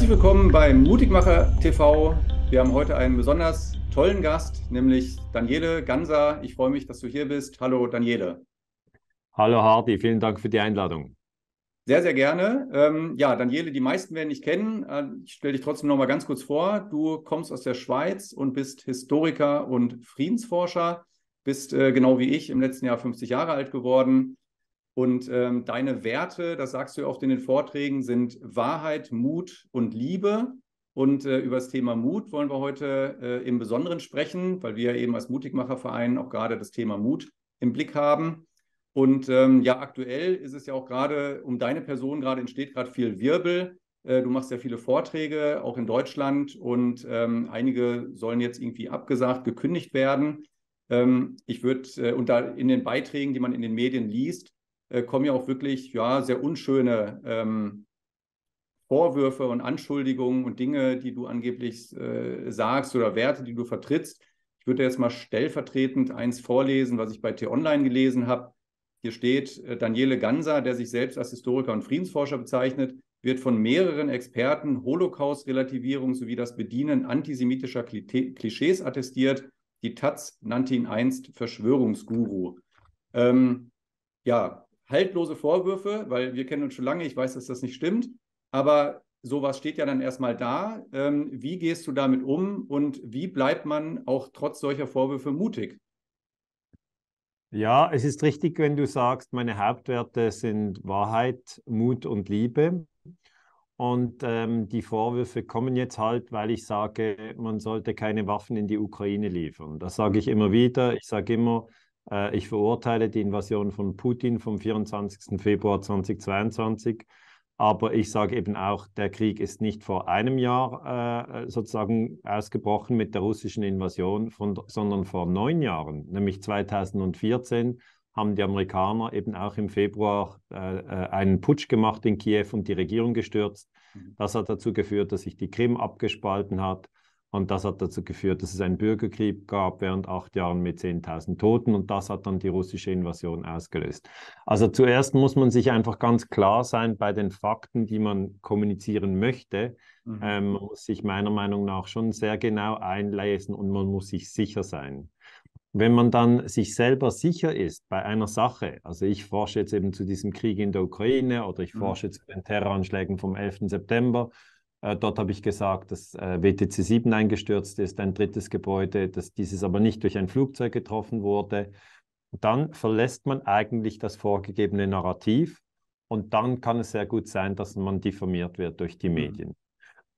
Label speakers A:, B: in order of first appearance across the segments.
A: Herzlich willkommen bei Mutigmacher TV. Wir haben heute einen besonders tollen Gast, nämlich Daniele Ganser. Ich freue mich, dass du hier bist. Hallo Daniele.
B: Hallo Hardy, vielen Dank für die Einladung.
A: Sehr, sehr gerne. Ähm, ja, Daniele, die meisten werden dich kennen. Äh, ich stelle dich trotzdem noch mal ganz kurz vor. Du kommst aus der Schweiz und bist Historiker und Friedensforscher. Bist äh, genau wie ich im letzten Jahr 50 Jahre alt geworden. Und ähm, deine Werte, das sagst du oft in den Vorträgen, sind Wahrheit, Mut und Liebe. Und äh, über das Thema Mut wollen wir heute äh, im Besonderen sprechen, weil wir eben als Mutigmacherverein auch gerade das Thema Mut im Blick haben. Und ähm, ja, aktuell ist es ja auch gerade um deine Person gerade entsteht gerade viel Wirbel. Äh, du machst ja viele Vorträge, auch in Deutschland, und ähm, einige sollen jetzt irgendwie abgesagt, gekündigt werden. Ähm, ich würde, äh, und da in den Beiträgen, die man in den Medien liest, äh, kommen ja auch wirklich ja, sehr unschöne ähm, Vorwürfe und Anschuldigungen und Dinge, die du angeblich äh, sagst oder Werte, die du vertrittst. Ich würde jetzt mal stellvertretend eins vorlesen, was ich bei T-Online gelesen habe. Hier steht, äh, Daniele Ganser, der sich selbst als Historiker und Friedensforscher bezeichnet, wird von mehreren Experten Holocaust-Relativierung sowie das Bedienen antisemitischer Klischees attestiert. Die Taz nannte ihn einst Verschwörungsguru. Ähm, ja, haltlose Vorwürfe, weil wir kennen uns schon lange, ich weiß, dass das nicht stimmt, aber sowas steht ja dann erstmal da. Ähm, wie gehst du damit um und wie bleibt man auch trotz solcher Vorwürfe mutig?
B: Ja, es ist richtig, wenn du sagst, meine Hauptwerte sind Wahrheit, Mut und Liebe. Und ähm, die Vorwürfe kommen jetzt halt, weil ich sage, man sollte keine Waffen in die Ukraine liefern. Das sage ich immer wieder. Ich sage immer, äh, ich verurteile die Invasion von Putin vom 24. Februar 2022. Aber ich sage eben auch, der Krieg ist nicht vor einem Jahr äh, sozusagen ausgebrochen mit der russischen Invasion, von, sondern vor neun Jahren, nämlich 2014 haben die Amerikaner eben auch im Februar äh, äh, einen Putsch gemacht in Kiew und die Regierung gestürzt. Mhm. Das hat dazu geführt, dass sich die Krim abgespalten hat. Und das hat dazu geführt, dass es einen Bürgerkrieg gab während acht Jahren mit 10.000 Toten. Und das hat dann die russische Invasion ausgelöst. Also zuerst muss man sich einfach ganz klar sein bei den Fakten, die man kommunizieren möchte. Mhm. Ähm, man muss sich meiner Meinung nach schon sehr genau einlesen und man muss sich sicher sein. Wenn man dann sich selber sicher ist bei einer Sache, also ich forsche jetzt eben zu diesem Krieg in der Ukraine oder ich mhm. forsche mhm. zu den Terroranschlägen vom 11. September, äh, dort habe ich gesagt, dass äh, WTC 7 eingestürzt ist, ein drittes Gebäude, dass dieses aber nicht durch ein Flugzeug getroffen wurde. Dann verlässt man eigentlich das vorgegebene Narrativ und dann kann es sehr gut sein, dass man diffamiert wird durch die mhm. Medien.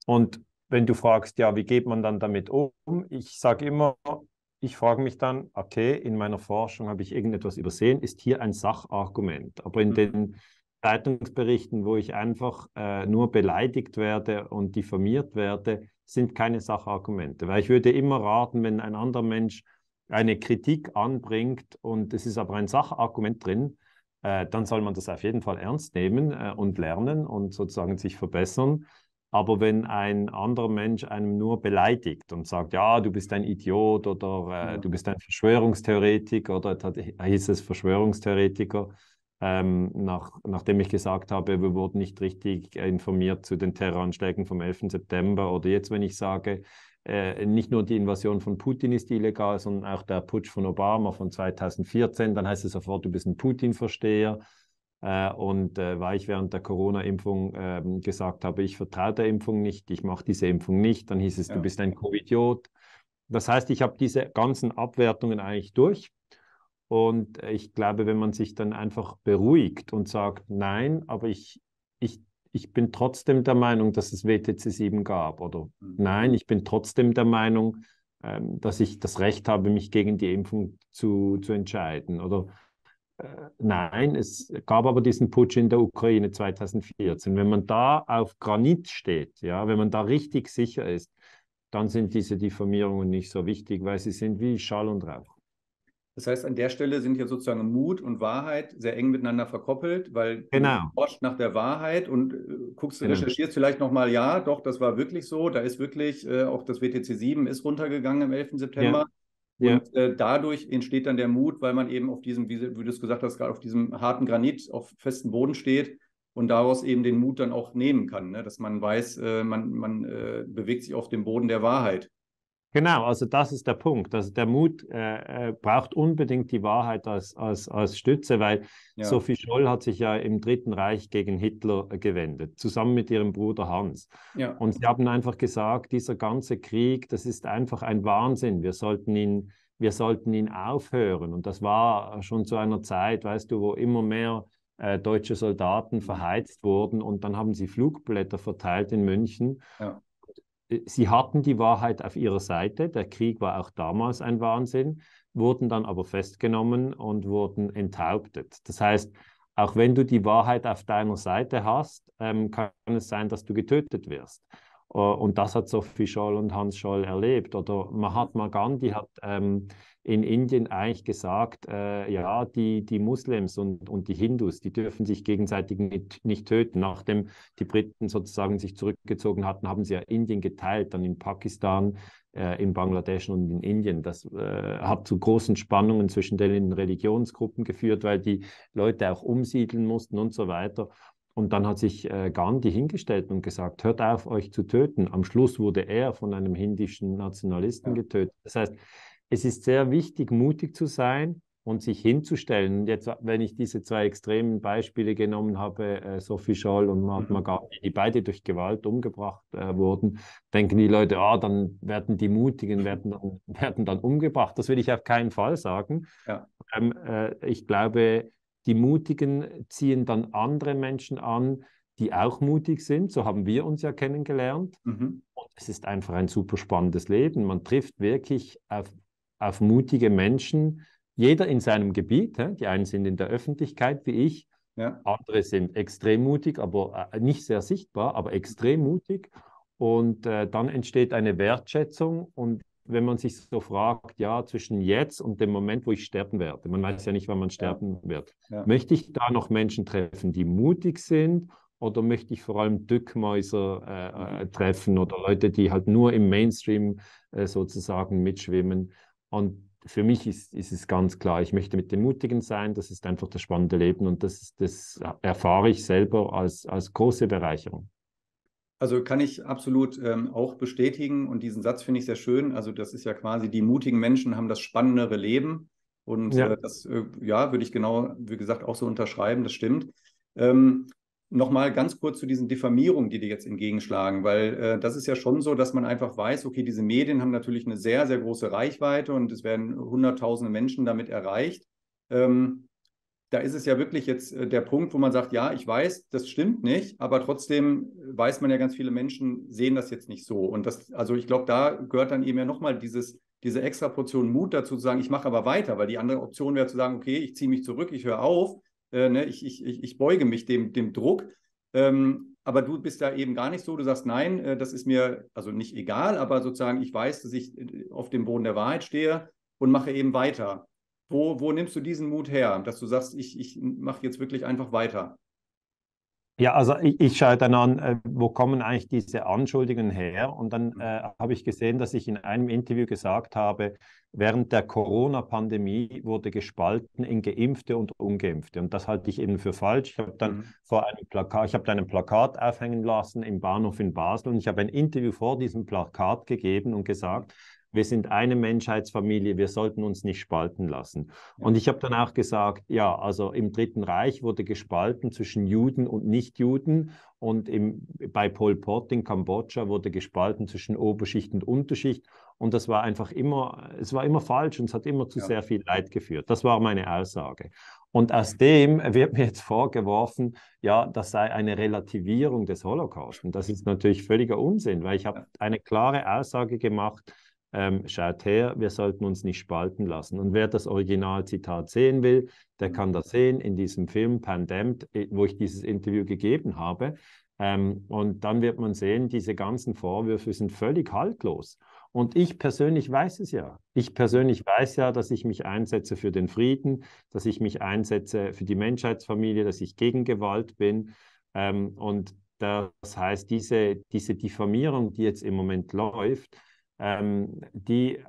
B: Und wenn du fragst, ja, wie geht man dann damit um? Ich sage immer, ich frage mich dann, okay, in meiner Forschung habe ich irgendetwas übersehen, ist hier ein Sachargument. Aber in mhm. den Zeitungsberichten, wo ich einfach äh, nur beleidigt werde und diffamiert werde, sind keine Sachargumente. Weil ich würde immer raten, wenn ein anderer Mensch eine Kritik anbringt und es ist aber ein Sachargument drin, äh, dann soll man das auf jeden Fall ernst nehmen äh, und lernen und sozusagen sich verbessern. Aber wenn ein anderer Mensch einem nur beleidigt und sagt, ja, du bist ein Idiot oder äh, ja. du bist ein Verschwörungstheoretiker oder da hieß es Verschwörungstheoretiker, ähm, nach, nachdem ich gesagt habe, wir wurden nicht richtig informiert zu den Terroranschlägen vom 11. September oder jetzt, wenn ich sage, äh, nicht nur die Invasion von Putin ist illegal, sondern auch der Putsch von Obama von 2014, dann heißt es sofort, du bist ein Putin-Versteher. Äh, und äh, weil ich während der Corona-Impfung ähm, gesagt habe, ich vertraue der Impfung nicht, ich mache diese Impfung nicht, dann hieß es, ja. du bist ein Covidiot. Das heißt, ich habe diese ganzen Abwertungen eigentlich durch und äh, ich glaube, wenn man sich dann einfach beruhigt und sagt, nein, aber ich, ich, ich bin trotzdem der Meinung, dass es WTC 7 gab oder mhm. nein, ich bin trotzdem der Meinung, ähm, dass ich das Recht habe, mich gegen die Impfung zu, zu entscheiden oder äh, Nein, es gab aber diesen Putsch in der Ukraine 2014. Wenn man da auf Granit steht, ja, wenn man da richtig sicher ist, dann sind diese Diffamierungen nicht so wichtig, weil sie sind wie Schall und Rauch.
A: Das heißt, an der Stelle sind ja sozusagen Mut und Wahrheit sehr eng miteinander verkoppelt, weil genau. du forscht nach der Wahrheit und äh, guckst, genau. recherchierst vielleicht nochmal, ja, doch, das war wirklich so, da ist wirklich, äh, auch das WTC 7 ist runtergegangen am 11. September. Ja. Und ja. Äh, dadurch entsteht dann der Mut, weil man eben auf diesem, wie, wie du es gesagt hast, gerade auf diesem harten Granit, auf festem Boden steht und daraus eben den Mut dann auch nehmen kann, ne? dass man weiß, äh, man, man äh, bewegt sich auf dem Boden der Wahrheit. Genau, also das ist
B: der Punkt. Also der Mut äh, äh, braucht unbedingt die Wahrheit als, als, als Stütze, weil ja. Sophie Scholl hat sich ja im Dritten Reich gegen Hitler gewendet, zusammen mit ihrem Bruder Hans. Ja. Und sie haben einfach gesagt, dieser ganze Krieg, das ist einfach ein Wahnsinn. Wir sollten ihn, wir sollten ihn aufhören. Und das war schon zu einer Zeit, weißt du, wo immer mehr äh, deutsche Soldaten verheizt wurden und dann haben sie Flugblätter verteilt in München. Ja. Äh, sie hatten die Wahrheit auf ihrer Seite. Der Krieg war auch damals ein Wahnsinn, wurden dann aber festgenommen und wurden enthauptet. Das heißt, auch wenn du die Wahrheit auf deiner Seite hast, ähm, kann es sein, dass du getötet wirst. Uh, und das hat Sophie Scholl und Hans Scholl erlebt. Oder Mahatma Gandhi hat ähm, in Indien eigentlich gesagt, äh, ja, die, die Muslims und, und die Hindus, die dürfen sich gegenseitig nicht, nicht töten. Nachdem die Briten sozusagen sich zurückgezogen hatten, haben sie ja Indien geteilt, dann in Pakistan, äh, in Bangladesch und in Indien. Das äh, hat zu großen Spannungen zwischen den Religionsgruppen geführt, weil die Leute auch umsiedeln mussten und so weiter. Und dann hat sich äh, Gandhi hingestellt und gesagt, hört auf, euch zu töten. Am Schluss wurde er von einem hindischen Nationalisten ja. getötet. Das heißt, es ist sehr wichtig, mutig zu sein und sich hinzustellen. Und jetzt, wenn ich diese zwei extremen Beispiele genommen habe, äh, Sophie Scholl und Mahatma mhm. Gandhi, die beide durch Gewalt umgebracht äh, wurden, denken die Leute, ah, dann werden die Mutigen werden dann, werden dann umgebracht. Das will ich auf keinen Fall sagen. Ja. Ähm, äh, ich glaube, die Mutigen ziehen dann andere Menschen an, die auch mutig sind. So haben wir uns ja kennengelernt. Mhm. Und es ist einfach ein super spannendes Leben. Man trifft wirklich auf auf mutige Menschen, jeder in seinem Gebiet. Die einen sind in der Öffentlichkeit wie ich, ja. andere sind extrem mutig, aber äh, nicht sehr sichtbar, aber extrem mhm. mutig. Und äh, dann entsteht eine Wertschätzung. Und wenn man sich so fragt, ja, zwischen jetzt und dem Moment, wo ich sterben werde, man weiß ja nicht, wann man sterben ja. wird, ja. möchte ich da noch Menschen treffen, die mutig sind oder möchte ich vor allem Dückmäuser äh, äh mhm. treffen oder Leute, die halt nur im Mainstream äh, sozusagen mitschwimmen. Und für mich ist, ist es ganz klar, ich möchte mit den Mutigen sein, das ist einfach das spannende Leben und das, das erfahre ich selber als, als große Bereicherung.
A: Also kann ich absolut ähm, auch bestätigen und diesen Satz finde ich sehr schön. Also das ist ja quasi, die mutigen Menschen haben das spannendere Leben und ja. Äh, das, äh, ja, würde ich genau, wie gesagt, auch so unterschreiben, das stimmt. Ähm, Nochmal ganz kurz zu diesen Diffamierungen, die dir jetzt entgegenschlagen, weil äh, das ist ja schon so, dass man einfach weiß, okay, diese Medien haben natürlich eine sehr, sehr große Reichweite und es werden hunderttausende Menschen damit erreicht. Ähm, da ist es ja wirklich jetzt äh, der Punkt, wo man sagt, ja, ich weiß, das stimmt nicht, aber trotzdem weiß man ja, ganz viele Menschen sehen das jetzt nicht so. Und das, also ich glaube, da gehört dann eben ja nochmal dieses, diese extra Portion Mut dazu zu sagen, ich mache aber weiter, weil die andere Option wäre zu sagen, okay, ich ziehe mich zurück, ich höre auf äh, ne, ich, ich, ich beuge mich dem, dem Druck. Ähm, aber du bist da eben gar nicht so, du sagst, nein, äh, das ist mir also nicht egal, aber sozusagen, ich weiß, dass ich äh, auf dem Boden der Wahrheit stehe und mache eben weiter. Wo, wo nimmst du diesen Mut her, dass du sagst, ich, ich mache jetzt wirklich einfach weiter?
B: Ja, also ich, ich schaue dann an, äh, wo kommen eigentlich diese Anschuldigungen her? Und dann mhm. äh, habe ich gesehen, dass ich in einem Interview gesagt habe, während der Corona-Pandemie wurde gespalten in Geimpfte und Ungeimpfte. Und das halte ich eben für falsch. Ich habe dann mhm. vor einem Plakat, ich habe dann ein Plakat aufhängen lassen im Bahnhof in Basel und ich habe ein Interview vor diesem Plakat gegeben und gesagt, wir sind eine Menschheitsfamilie, wir sollten uns nicht spalten lassen. Und ich habe dann auch gesagt, ja, also im Dritten Reich wurde gespalten zwischen Juden und Nichtjuden und im, bei Pol Pot in Kambodscha wurde gespalten zwischen Oberschicht und Unterschicht und das war einfach immer, es war immer falsch und es hat immer zu ja. sehr viel Leid geführt. Das war meine Aussage. Und aus dem wird mir jetzt vorgeworfen, ja, das sei eine Relativierung des Holocaust. Und das ist natürlich völliger Unsinn, weil ich habe eine klare Aussage gemacht, ähm, schaut her, wir sollten uns nicht spalten lassen. Und wer das Originalzitat sehen will, der mhm. kann das sehen in diesem Film Pandemt, wo ich dieses Interview gegeben habe. Ähm, und dann wird man sehen, diese ganzen Vorwürfe sind völlig haltlos. Und ich persönlich weiß es ja. Ich persönlich weiß ja, dass ich mich einsetze für den Frieden, dass ich mich einsetze für die Menschheitsfamilie, dass ich gegen Gewalt bin. Ähm, und das heißt, diese, diese Diffamierung, die jetzt im Moment läuft, ähm, die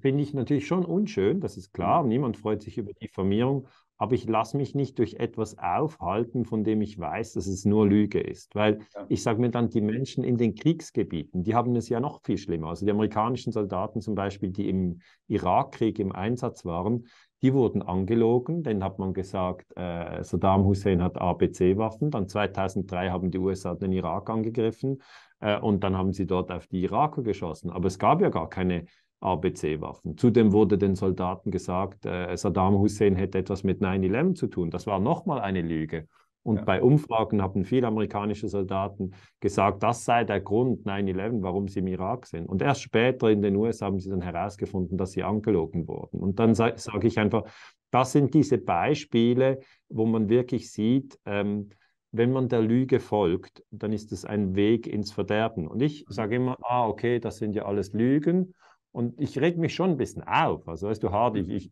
B: finde ich natürlich schon unschön, das ist klar. Mhm. Niemand freut sich über Diffamierung, aber ich lasse mich nicht durch etwas aufhalten, von dem ich weiß, dass es nur Lüge ist. Weil ja. ich sage mir dann, die Menschen in den Kriegsgebieten, die haben es ja noch viel schlimmer. Also die amerikanischen Soldaten zum Beispiel, die im Irakkrieg im Einsatz waren, die wurden angelogen. Dann hat man gesagt, äh, Saddam Hussein hat ABC-Waffen. Dann 2003 haben die USA den Irak angegriffen äh, und dann haben sie dort auf die Iraker geschossen. Aber es gab ja gar keine ABC-Waffen. Zudem wurde den Soldaten gesagt, äh, Saddam Hussein hätte etwas mit 9-11 zu tun. Das war nochmal eine Lüge. Und ja. bei Umfragen haben viele amerikanische Soldaten gesagt, das sei der Grund 9-11, warum sie im Irak sind. Und erst später in den USA haben sie dann herausgefunden, dass sie angelogen wurden. Und dann sage ich einfach, das sind diese Beispiele, wo man wirklich sieht, ähm, wenn man der Lüge folgt, dann ist es ein Weg ins Verderben. Und ich mhm. sage immer, ah, okay, das sind ja alles Lügen. Und ich reg mich schon ein bisschen auf. Also weißt du, Hardy, mhm. ich,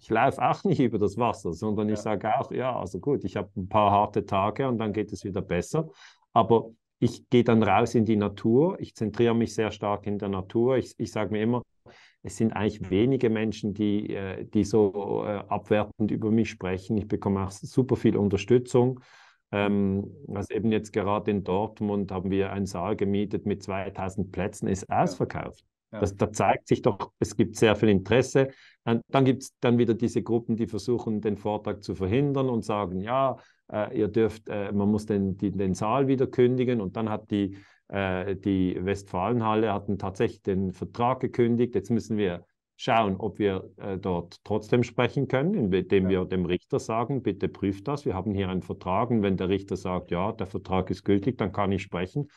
B: ich laufe auch nicht über das Wasser, sondern ja. ich sage auch, ja, also gut, ich habe ein paar harte Tage und dann geht es wieder besser. Aber ich gehe dann raus in die Natur, ich zentriere mich sehr stark in der Natur. Ich, ich sage mir immer, es sind eigentlich wenige Menschen, die, äh, die so äh, abwertend über mich sprechen. Ich bekomme auch super viel Unterstützung. Ähm, also eben jetzt gerade in Dortmund haben wir einen Saal gemietet mit 2000 Plätzen, ist ausverkauft. Ja. Das, da zeigt sich doch, es gibt sehr viel Interesse. Und dann gibt es dann wieder diese Gruppen, die versuchen, den Vortrag zu verhindern und sagen, ja, äh, ihr dürft, äh, man muss den, die, den Saal wieder kündigen. Und dann hat die, äh, die Westfalenhalle hatten tatsächlich den Vertrag gekündigt. Jetzt müssen wir schauen, ob wir äh, dort trotzdem sprechen können, indem ja. wir dem Richter sagen, bitte prüft das, wir haben hier einen Vertrag. Und wenn der Richter sagt, ja, der Vertrag ist gültig, dann kann ich sprechen,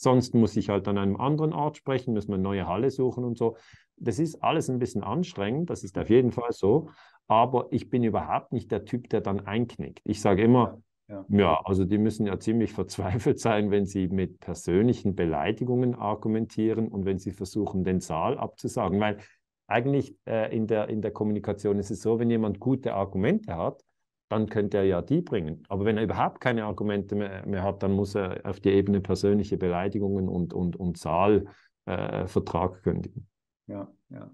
B: Sonst muss ich halt an einem anderen Ort sprechen, muss man eine neue Halle suchen und so. Das ist alles ein bisschen anstrengend, das ist auf jeden Fall so. Aber ich bin überhaupt nicht der Typ, der dann einknickt. Ich sage immer, ja. ja. also die müssen ja ziemlich verzweifelt sein, wenn sie mit persönlichen Beleidigungen argumentieren und wenn sie versuchen, den Saal abzusagen. Weil eigentlich äh, in, der, in der Kommunikation ist es so, wenn jemand gute Argumente hat, dann könnte er ja die bringen. Aber wenn er überhaupt keine Argumente mehr, mehr hat, dann muss er auf die Ebene persönliche Beleidigungen und, und, und Zahlvertrag äh, kündigen.
A: Ja, ja.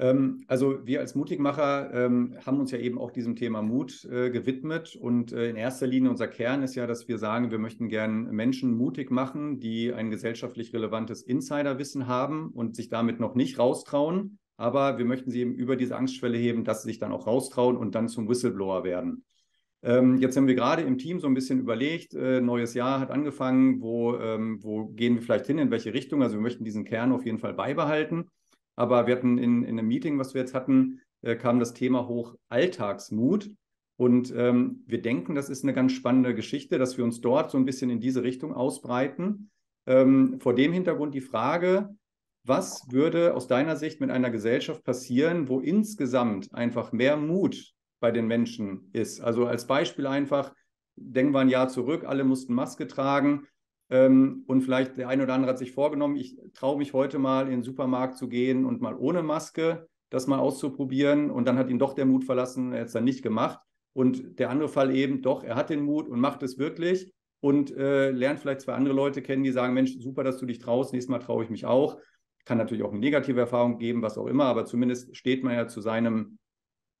A: Ähm, also wir als Mutigmacher ähm, haben uns ja eben auch diesem Thema Mut äh, gewidmet und äh, in erster Linie unser Kern ist ja, dass wir sagen, wir möchten gern Menschen mutig machen, die ein gesellschaftlich relevantes Insiderwissen haben und sich damit noch nicht raustrauen aber wir möchten sie eben über diese Angstschwelle heben, dass sie sich dann auch raustrauen und dann zum Whistleblower werden. Ähm, jetzt haben wir gerade im Team so ein bisschen überlegt, äh, neues Jahr hat angefangen, wo, ähm, wo gehen wir vielleicht hin, in welche Richtung. Also wir möchten diesen Kern auf jeden Fall beibehalten. Aber wir hatten in, in einem Meeting, was wir jetzt hatten, äh, kam das Thema hoch Alltagsmut. Und ähm, wir denken, das ist eine ganz spannende Geschichte, dass wir uns dort so ein bisschen in diese Richtung ausbreiten. Ähm, vor dem Hintergrund die Frage, was würde aus deiner Sicht mit einer Gesellschaft passieren, wo insgesamt einfach mehr Mut bei den Menschen ist? Also als Beispiel einfach, denken wir ein Jahr zurück, alle mussten Maske tragen ähm, und vielleicht der eine oder andere hat sich vorgenommen, ich traue mich heute mal in den Supermarkt zu gehen und mal ohne Maske das mal auszuprobieren und dann hat ihn doch der Mut verlassen, er hat es dann nicht gemacht. Und der andere Fall eben, doch, er hat den Mut und macht es wirklich und äh, lernt vielleicht zwei andere Leute kennen, die sagen, Mensch, super, dass du dich traust, nächstes Mal traue ich mich auch. Kann natürlich auch eine negative Erfahrung geben, was auch immer, aber zumindest steht man ja zu seinem,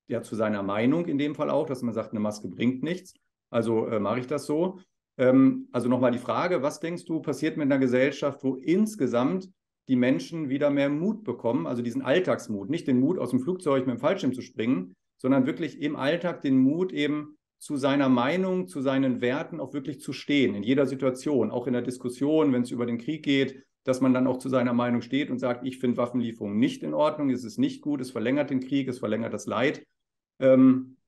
A: ja zu seiner Meinung in dem Fall auch, dass man sagt, eine Maske bringt nichts. Also äh, mache ich das so. Ähm, also nochmal die Frage, was denkst du, passiert mit einer Gesellschaft, wo insgesamt die Menschen wieder mehr Mut bekommen, also diesen Alltagsmut, nicht den Mut aus dem Flugzeug mit dem Fallschirm zu springen, sondern wirklich im Alltag den Mut eben zu seiner Meinung, zu seinen Werten auch wirklich zu stehen, in jeder Situation, auch in der Diskussion, wenn es über den Krieg geht, dass man dann auch zu seiner Meinung steht und sagt, ich finde Waffenlieferungen nicht in Ordnung, es ist nicht gut, es verlängert den Krieg, es verlängert das Leid. Ähm,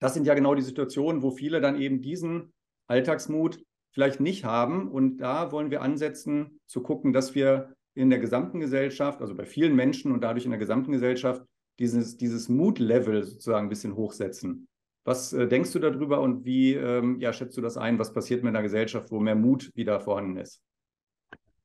A: das sind ja genau die Situationen, wo viele dann eben diesen Alltagsmut vielleicht nicht haben. Und da wollen wir ansetzen, zu gucken, dass wir in der gesamten Gesellschaft, also bei vielen Menschen und dadurch in der gesamten Gesellschaft, dieses, dieses Mut-Level sozusagen ein bisschen hochsetzen. Was äh, denkst du darüber und wie ähm, ja, schätzt du das ein? Was passiert mit einer Gesellschaft, wo mehr Mut wieder vorhanden ist?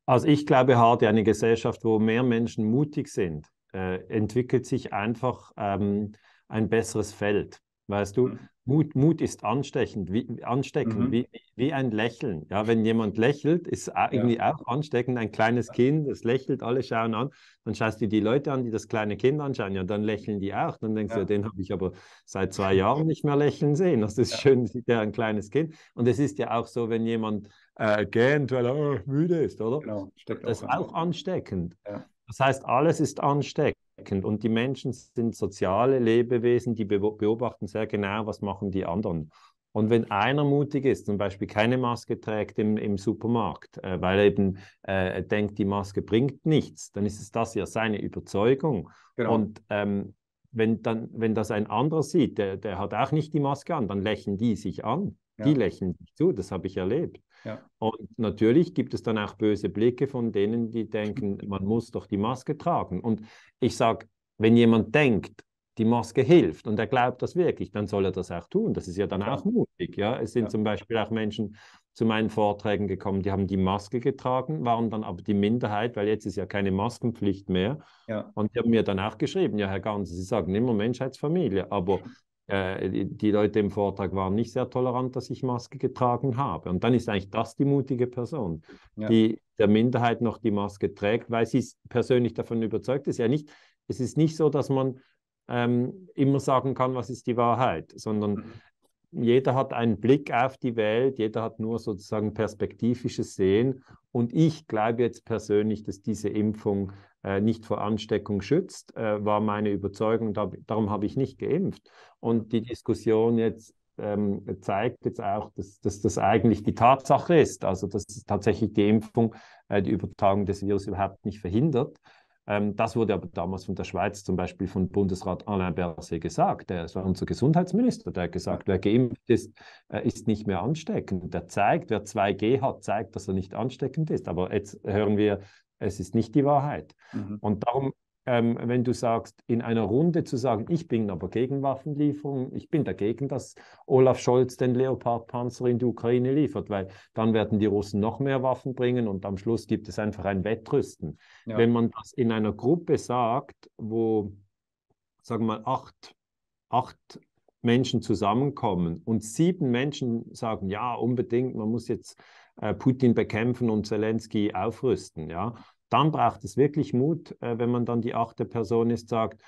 B: Also ich glaube hart, eine Gesellschaft, wo mehr Menschen mutig sind, äh, entwickelt sich einfach ähm, ein besseres Feld. Weißt du, mhm. Mut, Mut ist anstechend, wie, ansteckend, mhm. wie, wie ein Lächeln. Ja, wenn jemand lächelt, ist irgendwie ja. auch ansteckend. Ein kleines ja. Kind, das lächelt, alle schauen an. Dann schaust du die Leute an, die das kleine Kind anschauen. Ja, dann lächeln die auch. Dann denkst ja. du, den habe ich aber seit zwei Jahren nicht mehr lächeln sehen. Das ist schön, sieht ja ein kleines Kind. Und es ist ja auch so, wenn jemand äh, gähnt, weil er müde ist, oder? Genau, steckt das auch ist an. auch ansteckend. Ja. Das heißt, alles ist ansteckend und die Menschen sind soziale Lebewesen, die beobachten sehr genau, was machen die anderen. Und wenn einer mutig ist, zum Beispiel keine Maske trägt im, im Supermarkt, äh, weil er eben äh, denkt, die Maske bringt nichts, dann ist es das ja seine Überzeugung. Genau. Und ähm, wenn, dann, wenn das ein anderer sieht, der, der hat auch nicht die Maske an, dann lächeln die sich an. Ja. Die lächeln sich zu, das habe ich erlebt. Ja. Und natürlich gibt es dann auch böse Blicke von denen, die denken, man muss doch die Maske tragen. Und ich sage, wenn jemand denkt, die Maske hilft und er glaubt das wirklich, dann soll er das auch tun. Das ist ja dann ja. auch mutig. Ja? Es sind ja. zum Beispiel auch Menschen zu meinen Vorträgen gekommen, die haben die Maske getragen, waren dann aber die Minderheit, weil jetzt ist ja keine Maskenpflicht mehr. Ja. Und die haben mir dann auch geschrieben, ja Herr Gans, Sie sagen immer Menschheitsfamilie, aber äh, die Leute im Vortrag waren nicht sehr tolerant, dass ich Maske getragen habe. Und dann ist eigentlich das die mutige Person, ja. die der Minderheit noch die Maske trägt, weil sie persönlich davon überzeugt ist. Ja, nicht, es ist nicht so, dass man ähm, immer sagen kann, was ist die Wahrheit, sondern mhm jeder hat einen Blick auf die Welt, jeder hat nur sozusagen perspektivisches Sehen. Und ich glaube jetzt persönlich, dass diese Impfung äh, nicht vor Ansteckung schützt, äh, war meine Überzeugung. darum habe ich nicht geimpft. Und die Diskussion jetzt ähm, zeigt jetzt auch, dass, dass das eigentlich die Tatsache ist. Also dass tatsächlich die Impfung äh, die Übertragung des Virus überhaupt nicht verhindert. Ähm, das wurde aber damals von der Schweiz zum Beispiel von Bundesrat Alain Berset gesagt. Er war unser Gesundheitsminister, der hat gesagt, wer geimpft ist, ist nicht mehr ansteckend. Der zeigt, wer 2G hat, zeigt, dass er nicht ansteckend ist. Aber jetzt hören wir es ist nicht die Wahrheit. Mhm. Und darum, ähm, wenn du sagst, in einer Runde zu sagen, ich bin aber gegen Waffenlieferungen, ich bin dagegen, dass Olaf Scholz den Leopard-Panzer in die Ukraine liefert, weil dann werden die Russen noch mehr Waffen bringen und am Schluss gibt es einfach ein Wettrüsten. Ja. Wenn man das in einer Gruppe sagt, wo, sagen wir mal, acht, acht Menschen zusammenkommen und sieben Menschen sagen, ja, unbedingt, man muss jetzt äh, Putin bekämpfen und Zelensky aufrüsten. Ja? Dann braucht es wirklich Mut, äh, wenn man dann die achte Person ist, sagt,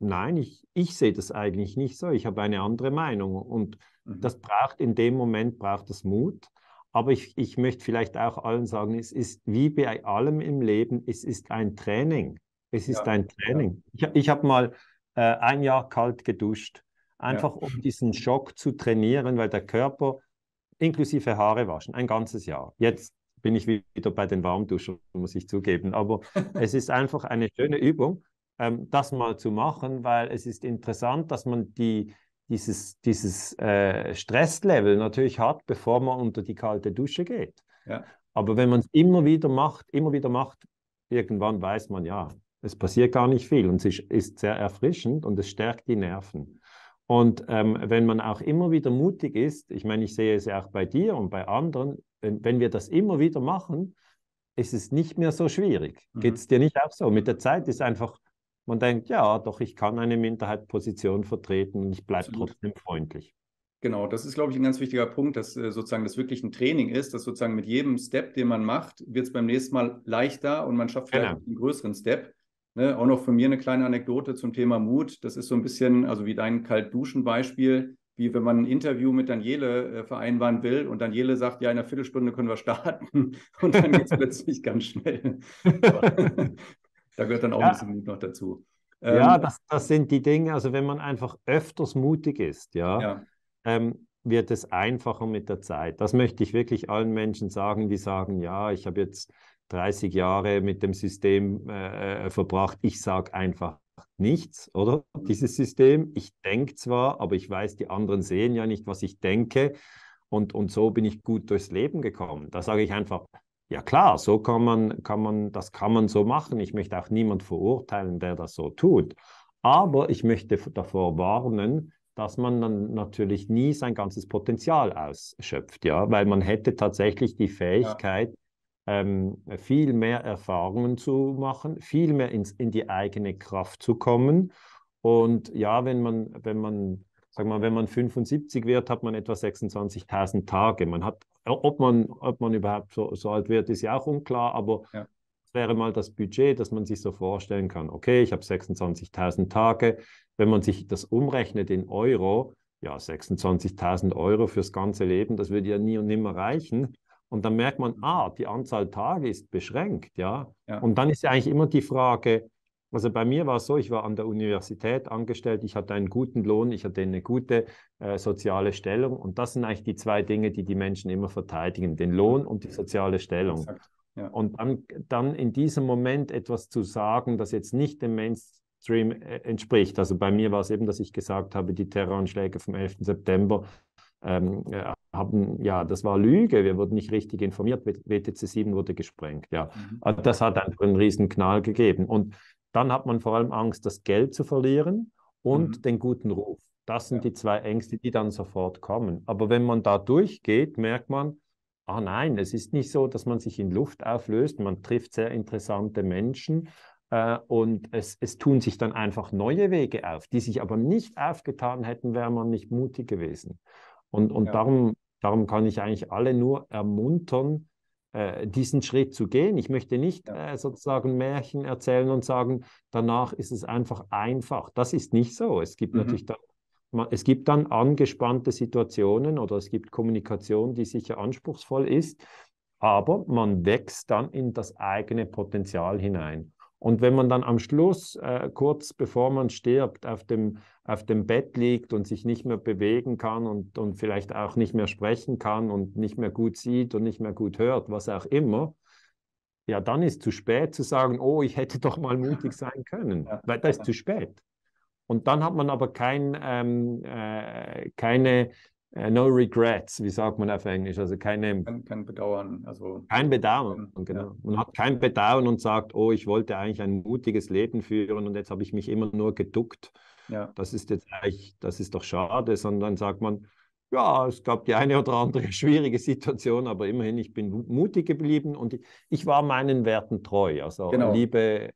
B: nein, ich, ich sehe das eigentlich nicht so, ich habe eine andere Meinung. Und mhm. das braucht in dem Moment, braucht es Mut. Aber ich, ich möchte vielleicht auch allen sagen, es ist wie bei allem im Leben, es ist ein Training. Es ist ja, ein Training. Ja. Ich, ich habe mal äh, ein Jahr kalt geduscht, einfach ja. um diesen Schock zu trainieren, weil der Körper inklusive Haare waschen, ein ganzes Jahr. Jetzt bin ich wieder bei den Warmduschen, muss ich zugeben. Aber es ist einfach eine schöne Übung, ähm, das mal zu machen, weil es ist interessant, dass man die, dieses, dieses äh, Stresslevel natürlich hat, bevor man unter die kalte Dusche geht. Ja. Aber wenn man es immer wieder macht, immer wieder macht, irgendwann weiß man, ja, es passiert gar nicht viel und es ist, ist sehr erfrischend und es stärkt die Nerven. Und ähm, wenn man auch immer wieder mutig ist, ich meine, ich sehe es ja auch bei dir und bei anderen, wenn, wenn wir das immer wieder machen, ist es nicht mehr so schwierig. Mhm. Geht es dir nicht auch so? Mit der Zeit ist einfach, man denkt, ja, doch, ich kann eine Minderheitsposition vertreten und ich bleibe trotzdem freundlich.
A: Genau, das ist, glaube ich, ein ganz wichtiger Punkt, dass äh, sozusagen das wirklich ein Training ist, dass sozusagen mit jedem Step, den man macht, wird es beim nächsten Mal leichter und man schafft vielleicht genau. einen größeren Step. Ne, auch noch von mir eine kleine Anekdote zum Thema Mut. Das ist so ein bisschen, also wie dein Kaltduschen-Beispiel, wie wenn man ein Interview mit Daniele äh, vereinbaren will und Daniele sagt, ja, in einer Viertelstunde können wir starten und dann geht es plötzlich ganz schnell. da gehört dann auch ja. ein bisschen Mut noch dazu. Ähm, ja, das,
B: das, sind die Dinge, also wenn man einfach öfters mutig ist, ja, ja. Ähm, wird es einfacher mit der Zeit. Das möchte ich wirklich allen Menschen sagen, die sagen, ja, ich habe jetzt 30 Jahre mit dem System äh, äh verbracht. Ich sage einfach nichts, oder? Dieses System. Ich denke zwar, aber ich weiß, die anderen sehen ja nicht, was ich denke. Und, und so bin ich gut durchs Leben gekommen. Da sage ich einfach, ja klar, so kann man, kann man, das kann man so machen. Ich möchte auch niemand verurteilen, der das so tut. Aber ich möchte davor warnen, dass man dann natürlich nie sein ganzes Potenzial ausschöpft, ja, weil man hätte tatsächlich die Fähigkeit, ähm, viel mehr Erfahrungen zu machen, viel mehr ins, in die eigene Kraft zu kommen. Und ja, wenn man, wenn man, sag mal, wenn man 75 wird, hat man etwa 26.000 Tage. Man hat, ob man, ob man überhaupt so, so alt wird, ist ja auch unklar, aber ja wäre mal das Budget, das man sich so vorstellen kann. Okay, ich habe 26.000 Tage. Wenn man sich das umrechnet in Euro, ja, 26.000 Euro fürs ganze Leben, das würde ja nie und nimmer reichen. Und dann merkt man, ah, die Anzahl Tage ist beschränkt, ja. ja. Und dann ist ja eigentlich immer die Frage, also bei mir war es so, ich war an der Universität angestellt, ich hatte einen guten Lohn, ich hatte eine gute äh, soziale Stellung. Und das sind eigentlich die zwei Dinge, die die Menschen immer verteidigen, den Lohn und die soziale Stellung. Ja. Und dann, dann in diesem Moment etwas zu sagen, das jetzt nicht dem Mainstream äh, entspricht. Also bei mir war es eben, dass ich gesagt habe, die Terroranschläge vom 11. September ähm, äh, haben, ja, das war Lüge, wir wurden nicht richtig informiert, WTC 7 wurde gesprengt. Ja. Mhm. Das hat einfach einen riesen Knall gegeben. Und dann hat man vor allem Angst, das Geld zu verlieren und mhm. den guten Ruf. Das sind ja. die zwei Ängste, die dann sofort kommen. Aber wenn man da durchgeht, merkt man, ah nein, es ist nicht so, dass man sich in Luft auflöst, man trifft sehr interessante Menschen. Äh, und es, es tun sich dann einfach neue Wege auf, die sich aber nicht aufgetan hätten, wäre man nicht mutig gewesen. Und, und ja. darum, darum kann ich eigentlich alle nur ermuntern, äh, diesen Schritt zu gehen. Ich möchte nicht ja. äh, sozusagen Märchen erzählen und sagen, danach ist es einfach einfach. Das ist nicht so. Es gibt mhm. natürlich dann es gibt dann angespannte Situationen oder es gibt Kommunikation, die sicher anspruchsvoll ist, aber man wächst dann in das eigene Potenzial hinein. Und wenn man dann am Schluss, äh, kurz bevor man stirbt, auf dem, auf dem Bett liegt und sich nicht mehr bewegen kann und, und vielleicht auch nicht mehr sprechen kann und nicht mehr gut sieht und nicht mehr gut hört, was auch immer, ja, dann ist zu spät zu sagen, oh, ich hätte doch mal mutig sein können, ja. weil das ist zu spät. Und dann hat man aber kein, ähm, äh, keine äh, no regrets, wie sagt man auf Englisch? Also keine, ähm, kein, kein Bedauern. Also, kein Bedauern, genau. Ja. Man hat kein Bedauern und sagt, oh, ich wollte eigentlich ein mutiges Leben führen und jetzt habe ich mich immer nur geduckt. Ja. Das ist jetzt eigentlich, das ist doch schade, sondern sagt man, ja, es gab die eine oder andere schwierige Situation, aber immerhin, ich bin mutig geblieben und ich war meinen Werten treu. Also genau. Liebe,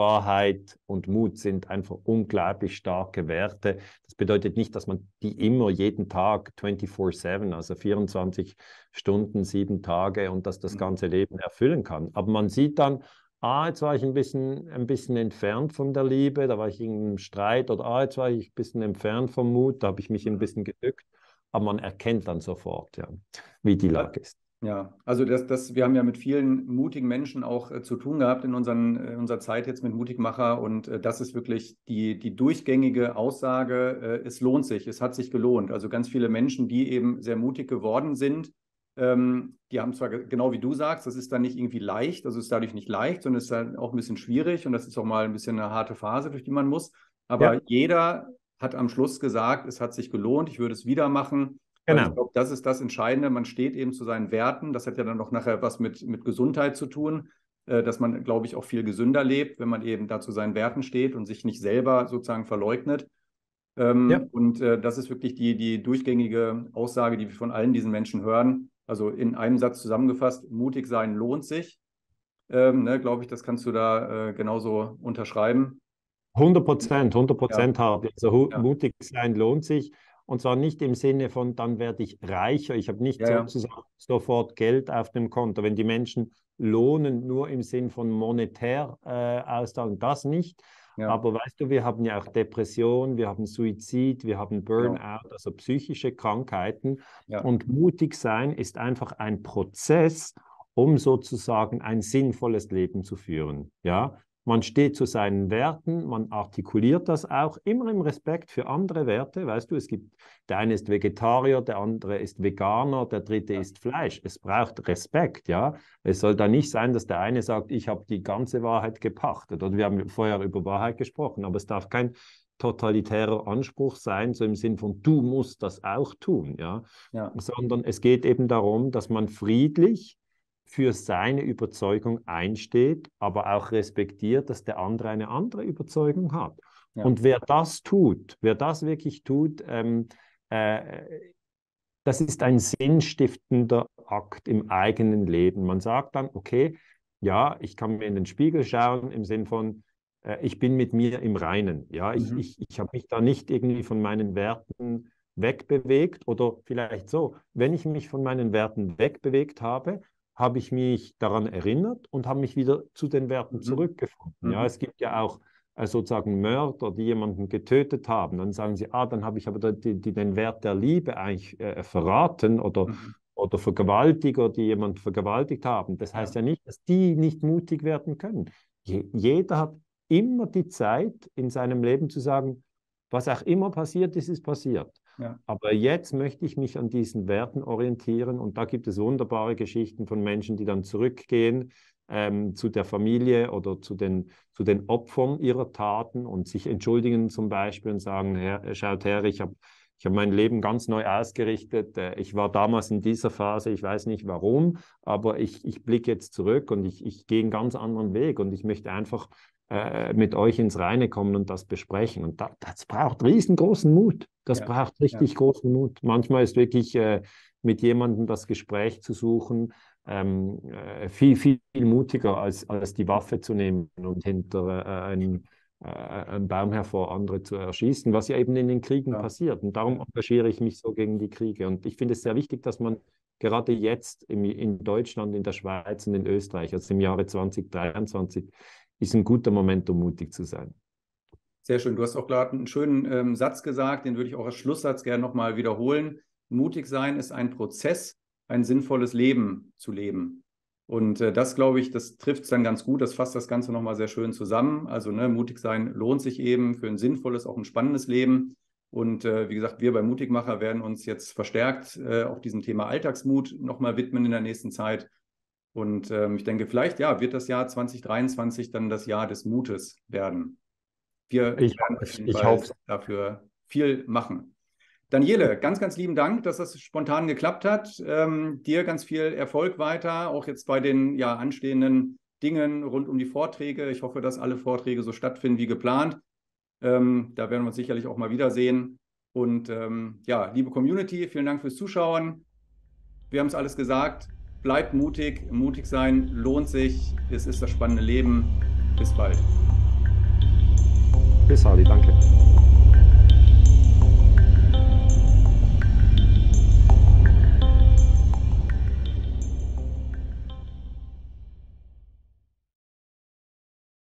B: Wahrheit und Mut sind einfach unglaublich starke Werte. Das bedeutet nicht, dass man die immer jeden Tag 24-7, also 24 Stunden, sieben Tage und dass das mhm. ganze Leben erfüllen kann. Aber man sieht dann, ah, jetzt war ich ein bisschen, ein bisschen entfernt von der Liebe, da war ich in einem Streit oder ah, jetzt war ich ein bisschen entfernt vom Mut, da habe ich mich ein mhm. bisschen gedrückt. Aber man erkennt dann sofort, ja, wie die Lage ist.
A: Ja, also das, das, wir haben ja mit vielen mutigen Menschen auch äh, zu tun gehabt in unseren, äh, in unserer Zeit jetzt mit Mutigmacher und äh, das ist wirklich die, die durchgängige Aussage, äh, es lohnt sich, es hat sich gelohnt. Also ganz viele Menschen, die eben sehr mutig geworden sind, ähm, die haben zwar, genau wie du sagst, das ist dann nicht irgendwie leicht, also es ist dadurch nicht leicht, sondern es ist dann halt auch ein bisschen schwierig und das ist auch mal ein bisschen eine harte Phase, durch die man muss. Aber ja. jeder hat am Schluss gesagt, es hat sich gelohnt, ich würde es wieder machen Genau. Ich glaube, das ist das Entscheidende. Man steht eben zu seinen Werten. Das hat ja dann auch nachher was mit, mit Gesundheit zu tun, äh, dass man, glaube ich, auch viel gesünder lebt, wenn man eben da zu seinen Werten steht und sich nicht selber sozusagen verleugnet. Ähm, ja. Und äh, das ist wirklich die, die durchgängige Aussage, die wir von allen diesen Menschen hören. Also in einem Satz zusammengefasst, mutig sein lohnt sich. Ähm, ne, glaube ich, das kannst du da äh, genauso unterschreiben.
B: 100 Prozent, 100 Prozent also ja. hart. Also mutig sein lohnt sich. Und zwar nicht im Sinne von, dann werde ich reicher. Ich habe nicht ja, sozusagen ja. sofort Geld auf dem Konto. Wenn die Menschen lohnen, nur im Sinn von monetär äh, auszahlen, das nicht. Ja. Aber weißt du, wir haben ja auch Depression, wir haben Suizid, wir haben genau. Burnout, also psychische Krankheiten. Und mutig sein ist einfach ein Prozess, um sozusagen ein sinnvolles Leben zu führen. Ja, man steht zu seinen Werten, man artikuliert das auch immer im Respekt für andere Werte. Weißt du, es gibt, der eine ist Vegetarier, der andere ist Veganer, der dritte ja. ist Fleisch. Es braucht Respekt, ja. Es soll da nicht sein, dass der eine sagt, ich habe die ganze Wahrheit gepachtet. Und wir haben vorher über Wahrheit gesprochen, aber es darf kein totalitärer Anspruch sein, so im Sinn von du musst das auch tun, ja? ja. Sondern es geht eben darum, dass man friedlich für seine Überzeugung einsteht, aber auch respektiert, dass der andere eine andere Überzeugung hat. Ja. Und wer das tut, wer das wirklich tut, ähm, äh, das ist ein sinnstiftender Akt im eigenen Leben. Man sagt dann, okay, ja, ich kann mir in den Spiegel schauen im Sinn von, äh, ich bin mit mir im Reinen. Ja, mhm. ich, ich habe mich da nicht irgendwie von meinen Werten wegbewegt oder vielleicht so, wenn ich mich von meinen Werten wegbewegt habe, habe ich mich daran erinnert und habe mich wieder zu den Werten mhm. zurückgefunden. Ja, mhm. es gibt ja auch äh, sozusagen Mörder, die jemanden getötet haben. Dann sagen sie, ah, dann habe ich aber die, die, den Wert der Liebe eigentlich äh, äh verraten oder mhm oder Vergewaltiger, die jemanden vergewaltigt haben. Das heißt ja. ja, nicht, dass die nicht mutig werden können. Je, jeder hat immer die Zeit in seinem Leben zu sagen, was auch immer passiert ist, ist passiert. Aber jetzt möchte ich mich an diesen Werten orientieren und da gibt es wunderbare Geschichten von Menschen, die dann zurückgehen ähm, zu der Familie oder zu den, zu den Opfern ihrer Taten und sich entschuldigen zum Beispiel und sagen, Herr, äh, schaut her, ich habe ich habe mein Leben ganz neu ausgerichtet. Äh, ich war damals in dieser Phase, ich weiß nicht warum, aber ich, ich blicke jetzt zurück und ich, ich gehe einen ganz anderen Weg und ich möchte einfach äh, mit euch ins Reine kommen und das besprechen. Und da, das braucht riesengroßen Mut. Das ja. braucht richtig ja. großen Mut. Manchmal ist wirklich äh, mit jemandem das Gespräch zu suchen, ähm, viel, äh, viel, viel mutiger, als, als die Waffe zu nehmen und hinter äh, einen, äh, einen Baum hervor andere zu erschießen, was ja eben in den Kriegen ja. passiert. Und darum engagiere ich mich so gegen die Kriege. Und ich finde es sehr wichtig, dass man gerade jetzt im, in Deutschland, in der Schweiz und in Österreich, also im Jahre 2023, ist ein guter Moment, um mutig zu sein.
A: Sehr schön. Du hast auch gerade einen schönen ähm, Satz gesagt, den würde ich auch als Schlusssatz gerne nochmal wiederholen. Mutig sein ist ein Prozess, ein sinnvolles Leben zu leben. Und äh, das, glaube ich, das trifft es dann ganz gut. Das fasst das Ganze nochmal sehr schön zusammen. Also ne, mutig sein lohnt sich eben für ein sinnvolles, auch ein spannendes Leben. Und äh, wie gesagt, wir bei Mutigmacher werden uns jetzt verstärkt äh, auch diesem Thema Alltagsmut nochmal widmen in der nächsten Zeit und ähm, ich denke, vielleicht ja, wird das Jahr 2023 dann das Jahr des Mutes werden. Wir ich, werden auf jeden ich dafür viel machen. Daniele, ganz, ganz lieben Dank, dass das spontan geklappt hat. Ähm, dir ganz viel Erfolg weiter, auch jetzt bei den ja, anstehenden Dingen rund um die Vorträge. Ich hoffe, dass alle Vorträge so stattfinden wie geplant. Ähm, da werden wir uns sicherlich auch mal wiedersehen. Und ähm, ja, liebe Community, vielen Dank fürs Zuschauen. Wir haben es alles gesagt bleibt mutig, mutig sein lohnt sich. Es ist das spannende Leben. Bis bald.
B: Bis Hardy, danke.